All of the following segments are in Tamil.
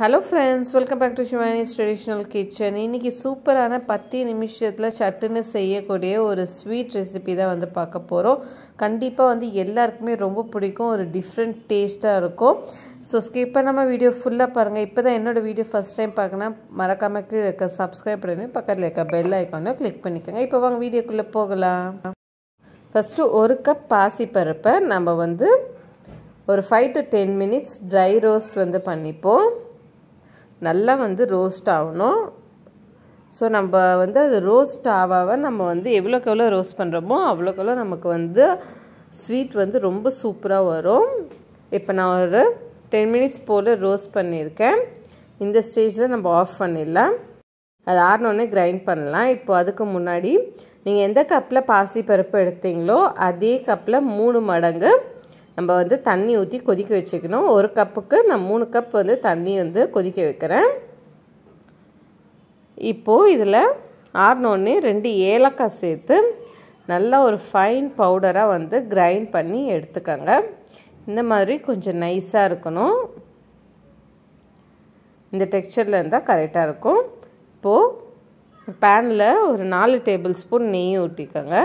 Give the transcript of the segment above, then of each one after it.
hello friends welcome back to Shivani's traditional kitchen இன்றைக்கி சூப்பரான பத்து நிமிஷத்தில் சட்டுன்னு செய்யக்கூடிய ஒரு ஸ்வீட் ரெசிபி தான் வந்து பார்க்க போகிறோம் கண்டிப்பாக வந்து எல்லாருக்குமே ரொம்ப பிடிக்கும் ஒரு டிஃப்ரெண்ட் டேஸ்ட்டாக இருக்கும் ஸோ ஸ்கிப் நம்ம வீடியோ ஃபுல்லாக பாருங்கள் இப்போ தான் என்னோடய வீடியோ ஃபஸ்ட் டைம் பார்க்கணும் மறக்காமல் கீழே இருக்க சப்ஸ்கிரைப் பண்ணி பக்கத்தில் இருக்க பெல் ஐக்கானை கிளிக் பண்ணிக்கோங்க இப்போ வாங்க வீடியோக்குள்ளே போகலாம் ஃபஸ்ட்டு ஒரு கப் பாசிப்பருப்பை நம்ம வந்து ஒரு five to ten minutes dry roast வந்து பண்ணிப்போம் நல்லா வந்து ரோஸ்ட் ஆகணும் ஸோ நம்ம வந்து அது ரோஸ்ட் ஆவாக நம்ம வந்து எவ்வளோக்கு எவ்வளோ ரோஸ்ட் பண்ணுறோமோ அவ்வளோக்கெவ்வளோ நமக்கு வந்து ஸ்வீட் வந்து ரொம்ப சூப்பராக வரும் இப்போ நான் ஒரு டென் மினிட்ஸ் போல் ரோஸ்ட் பண்ணியிருக்கேன் இந்த ஸ்டேஜில் நம்ம ஆஃப் பண்ணிடலாம் அது ஆறினோடனே கிரைண்ட் பண்ணலாம் இப்போ அதுக்கு முன்னாடி நீங்கள் எந்த கப்பில் பாசி பருப்பு எடுத்தீங்களோ அதே கப்பில் மூணு மடங்கு நம்ம வந்து தண்ணி ஊற்றி கொதிக்க வச்சுக்கணும் ஒரு கப்புக்கு நான் மூணு கப் வந்து தண்ணி வந்து கொதிக்க வைக்கிறேன் இப்போது இதில் ஆறினோடனே ரெண்டு ஏலக்காய் சேர்த்து நல்லா ஒரு ஃபைன் பவுடராக வந்து கிரைண்ட் பண்ணி எடுத்துக்கோங்க இந்த மாதிரி கொஞ்சம் நைஸாக இருக்கணும் இந்த டெக்ஸ்சரில் இருந்தால் கரெக்டாக இருக்கும் இப்போது பேனில் ஒரு நாலு டேபிள் ஸ்பூன் நெய் ஊற்றிக்கோங்க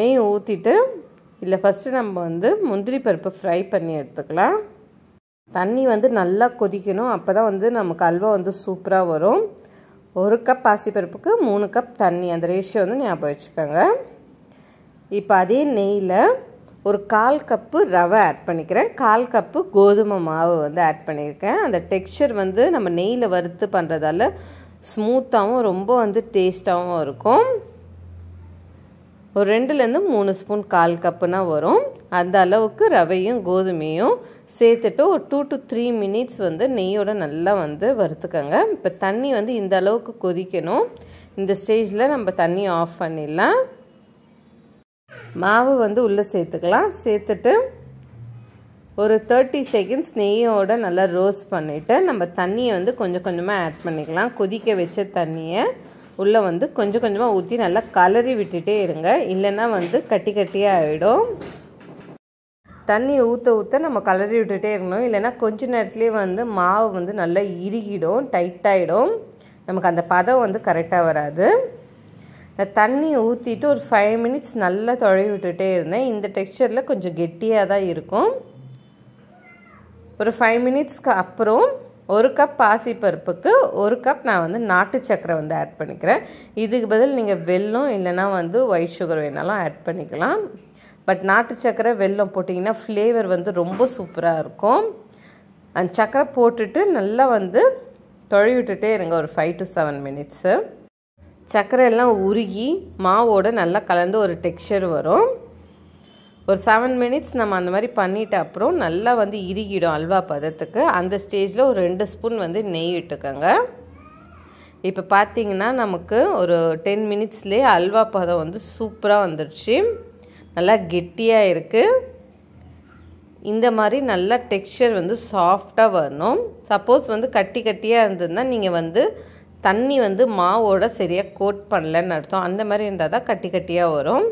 நெய் ஊற்றிட்டு இல்லை ஃபஸ்ட்டு நம்ம வந்து முந்திரி பருப்பு ஃப்ரை பண்ணி எடுத்துக்கலாம் தண்ணி வந்து நல்லா கொதிக்கணும் அப்போ தான் வந்து நமக்கு அல்வா வந்து சூப்பராக வரும் ஒரு கப் பாசிப்பருப்புக்கு மூணு கப் தண்ணி அந்த ரேஷியோ வந்து ஞாபகம் வச்சுக்கோங்க இப்போ அதே நெய்யில் ஒரு கால் கப்பு ரவை ஆட் பண்ணிக்கிறேன் கால் கப்பு கோதுமை மாவு வந்து ஆட் பண்ணியிருக்கேன் அந்த டெக்ஸ்சர் வந்து நம்ம நெய்யில் வறுத்து பண்ணுறதால ஸ்மூத்தாகவும் ரொம்ப வந்து டேஸ்ட்டாகவும் இருக்கும் ஒரு ரெண்டுலேருந்து மூணு ஸ்பூன் கால் கப்புனா வரும் அந்த அளவுக்கு ரவையும் கோதுமையும் சேர்த்துட்டு ஒரு டூ டு த்ரீ மினிட்ஸ் வந்து நெய்யோட நல்லா வந்து வறுத்துக்கோங்க இப்போ தண்ணி வந்து இந்த அளவுக்கு கொதிக்கணும் இந்த ஸ்டேஜில் நம்ம தண்ணி ஆஃப் பண்ணிடலாம் மாவு வந்து உள்ளே சேர்த்துக்கலாம் சேர்த்துட்டு ஒரு தேர்ட்டி செகண்ட்ஸ் நெய்யோட நல்லா ரோஸ்ட் பண்ணிவிட்டு நம்ம தண்ணியை வந்து கொஞ்சம் கொஞ்சமாக ஆட் பண்ணிக்கலாம் கொதிக்க வச்ச தண்ணியை உள்ளே வந்து கொஞ்சம் கொஞ்சமாக ஊற்றி நல்லா கலறி விட்டுட்டே இருங்க இல்லைன்னா வந்து கட்டி கட்டியாக ஆகிடும் தண்ணி ஊற்ற ஊற்ற நம்ம கலரி விட்டுட்டே இருக்கணும் இல்லைன்னா கொஞ்சம் நேரத்துலேயே வந்து மாவு வந்து நல்லா இறுகிடும் டைட்டாகிடும் நமக்கு அந்த பதம் வந்து கரெக்டாக வராது தண்ணி ஊற்றிட்டு ஒரு ஃபைவ் மினிட்ஸ் நல்லா தொழவி விட்டுட்டே இருந்தேன் இந்த டெக்ஸ்சரில் கொஞ்சம் கெட்டியாக தான் இருக்கும் ஒரு ஃபைவ் மினிட்ஸ்க்கு அப்புறம் ஒரு கப் பருப்புக்கு ஒரு கப் நான் வந்து நாட்டு சக்கரை வந்து ஆட் பண்ணிக்கிறேன் இதுக்கு பதில் நீங்கள் வெல்லம் இல்லைனா வந்து ஒயிட் சுகர் வேணாலும் ஆட் பண்ணிக்கலாம் பட் நாட்டு சக்கரை வெல்லம் போட்டிங்கன்னா ஃப்ளேவர் வந்து ரொம்ப சூப்பராக இருக்கும் அந்த சக்கரை போட்டுட்டு நல்லா வந்து தொழி விட்டுட்டே இருங்க ஒரு ஃபைவ் டு செவன் மினிட்ஸு சக்கரை எல்லாம் உருகி மாவோடு நல்லா கலந்து ஒரு டெக்ஸ்சர் வரும் ஒரு செவன் மினிட்ஸ் நம்ம அந்த மாதிரி பண்ணிட்ட அப்புறம் நல்லா வந்து இறுகிடும் அல்வா பதத்துக்கு அந்த ஸ்டேஜில் ஒரு ரெண்டு ஸ்பூன் வந்து நெய் இட்டுக்கோங்க இப்போ பார்த்தீங்கன்னா நமக்கு ஒரு டென் மினிட்ஸ்லேயே அல்வா பதம் வந்து சூப்பராக வந்துடுச்சு நல்லா கெட்டியாக இருக்குது இந்த மாதிரி நல்லா டெக்ஸ்சர் வந்து சாஃப்டாக வரணும் சப்போஸ் வந்து கட்டி கட்டியாக இருந்ததுன்னா நீங்கள் வந்து தண்ணி வந்து மாவோட சரியாக கோட் பண்ணலன்னு அர்த்தம் அந்த மாதிரி இருந்தால் தான் கட்டி கட்டியாக வரும்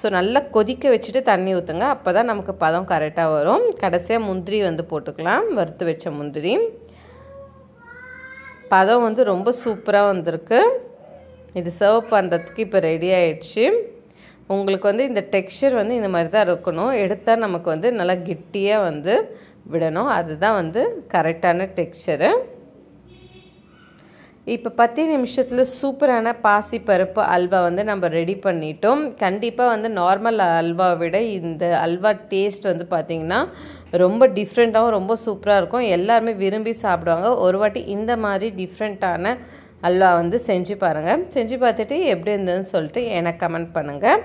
ஸோ நல்லா கொதிக்க வச்சுட்டு தண்ணி ஊற்றுங்க அப்போ தான் நமக்கு பதம் கரெக்டாக வரும் கடைசியாக முந்திரி வந்து போட்டுக்கலாம் வறுத்து வச்ச முந்திரி பதம் வந்து ரொம்ப சூப்பராக வந்திருக்கு இது சர்வ் பண்ணுறதுக்கு இப்போ ரெடி ஆயிடுச்சு உங்களுக்கு வந்து இந்த டெக்ஸ்சர் வந்து இந்த மாதிரி தான் இருக்கணும் எடுத்தால் நமக்கு வந்து நல்லா கெட்டியாக வந்து விடணும் அதுதான் வந்து கரெக்டான டெக்ஸ்சரு இப்போ பத்து நிமிஷத்தில் சூப்பரான பாசி பருப்பு அல்வா வந்து நம்ம ரெடி பண்ணிட்டோம் கண்டிப்பாக வந்து நார்மல் அல்வாவை விட இந்த அல்வா டேஸ்ட் வந்து பார்த்திங்கன்னா ரொம்ப டிஃப்ரெண்ட்டாகவும் ரொம்ப சூப்பராக இருக்கும் எல்லாருமே விரும்பி சாப்பிடுவாங்க ஒரு வாட்டி இந்த மாதிரி டிஃப்ரெண்ட்டான அல்வா வந்து செஞ்சு பாருங்கள் செஞ்சு பார்த்துட்டு எப்படி இருந்ததுன்னு சொல்லிட்டு எனக்கு கமெண்ட் பண்ணுங்கள்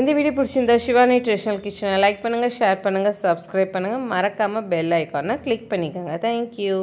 இந்த வீடியோ பிடிச்சிருந்தா சிவானி ட்ரெடிஷ்னல் கிச்சனை லைக் பண்ணுங்கள் ஷேர் பண்ணுங்கள் சப்ஸ்கிரைப் பண்ணுங்கள் மறக்காமல் பெல் ஐக்கானை கிளிக் பண்ணிக்கோங்க தேங்க்யூ